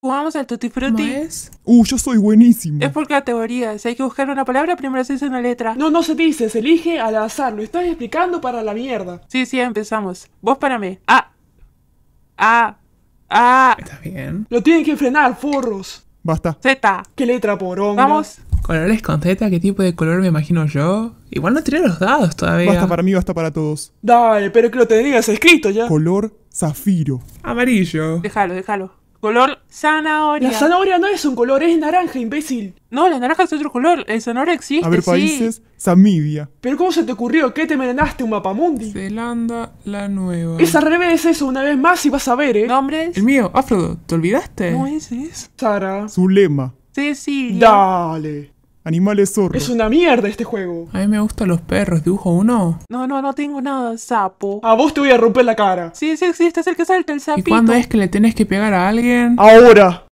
Jugamos al Tutti Frutti. Uh, yo soy buenísimo. Es por categorías. Si hay que buscar una palabra, primero se dice una letra. No, no se dice, se elige al azar. Lo estás explicando para la mierda. Sí, sí, empezamos. Vos para mí. Ah. Ah. Ah. ¿Estás bien? Lo tienen que frenar, forros. Basta. Z. ¿Qué letra por Vamos. ¿Colores con Z? ¿Qué tipo de color me imagino yo? Igual no tiré los dados todavía. Basta para mí, basta para todos. Dale, pero que lo tenías escrito ya. Color zafiro. Amarillo. Déjalo, déjalo. Color zanahoria. La zanahoria no es un color, es naranja, imbécil. No, la naranja es otro color. El zanahoria existe. A ver, países, sí. ¿Pero cómo se te ocurrió? que te merendaste un mapamundi? Zelanda la nueva. Es al revés eso, una vez más y vas a ver, ¿eh? ¿Nombres? El mío, Afrodo, ¿Te olvidaste? No, ese es. Sara. Zulema. Cecilia. Dale. Animales zorros. Es una mierda este juego. A mí me gustan los perros. ¿Dibujo uno? No, no, no tengo nada, sapo. A vos te voy a romper la cara. Sí, sí existe, es el que salta, el sapito. ¿Y cuándo es que le tenés que pegar a alguien? Ahora.